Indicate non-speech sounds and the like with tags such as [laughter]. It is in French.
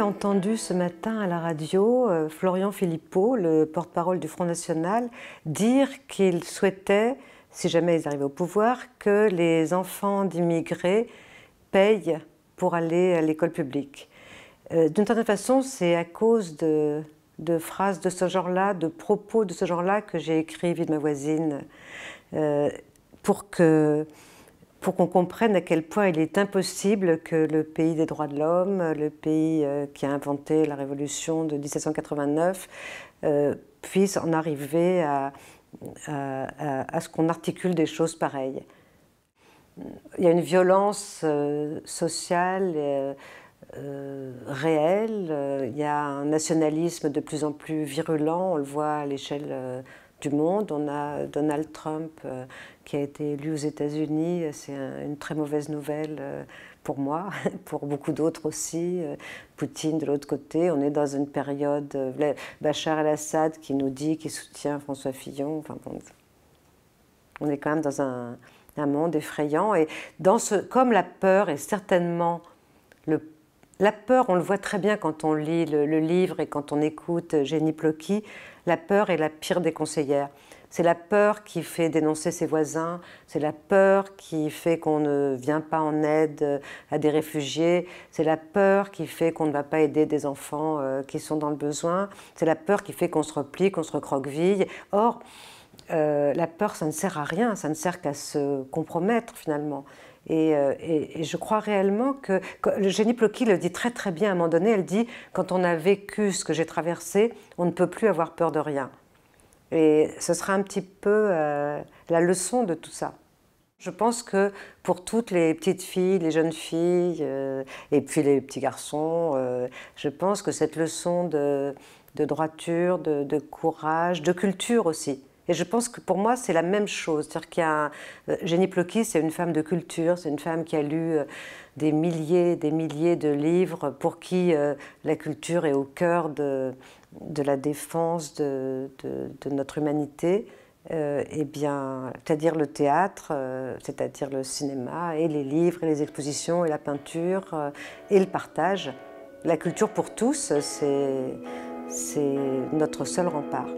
entendu ce matin à la radio euh, Florian Philippot, le porte-parole du Front National, dire qu'il souhaitait, si jamais ils arrivaient au pouvoir, que les enfants d'immigrés payent pour aller à l'école publique. Euh, d'une certaine façon, c'est à cause de, phrases de ce genre-là, de propos de ce genre-là que j'ai écrit Vie de ma voisine, euh, pour que pour qu'on comprenne à quel point il est impossible que le pays des droits de l'homme, le pays euh, qui a inventé la révolution de 1789, euh, puisse en arriver à, ce qu'on articule des choses pareilles. Il y a une violence euh, sociale réelle, il y a un nationalisme de plus en plus virulent, on le voit à l'échelle du monde. On a Donald Trump euh, qui a été élu aux États-Unis. C'est une très mauvaise nouvelle euh, pour moi, [laughs] pour beaucoup d'autres aussi. Euh, Poutine de l'autre côté. On est dans une période. Bachar el-Assad qui nous dit qu'il soutient François Fillon. Enfin, bon, on est quand même dans un, monde effrayant. Et dans ce, comme la peur est certainement le la peur, on le voit très bien quand on lit le, livre et quand on écoute euh, Jenny Plocky, la peur est la pire des conseillères. C'est la peur qui fait dénoncer ses voisins, c'est la peur qui fait qu'on ne vient pas en aide euh, à des réfugiés, c'est la peur qui fait qu'on ne va pas aider des enfants euh, qui sont dans le besoin, c'est la peur qui fait qu'on se replie, qu'on se recroqueville. Or, euh, la peur, ça ne sert à rien, ça ne sert qu'à se compromettre finalement. Et, euh, je crois réellement que, Le génie Plocky le dit très très bien à un moment donné, elle dit, quand on a vécu ce que j'ai traversé, on ne peut plus avoir peur de rien. Et ce sera un petit peu euh, la leçon de tout ça. Je pense que pour toutes les petites filles, les jeunes filles, et puis les petits garçons, je pense que cette leçon de, droiture, de, courage, de culture aussi, et je pense que pour moi, c'est la même chose. C'est-à-dire qu'il y a euh, Jenny Plocky, c'est une femme de culture, c'est une femme qui a lu euh, des milliers, des milliers de livres pour qui euh, la culture est au cœur de, de la défense de, notre humanité. Eh bien, c'est-à-dire le théâtre, c'est-à-dire le cinéma, et les livres, et les expositions, et la peinture, et le partage. La culture pour tous, c'est notre seul rempart.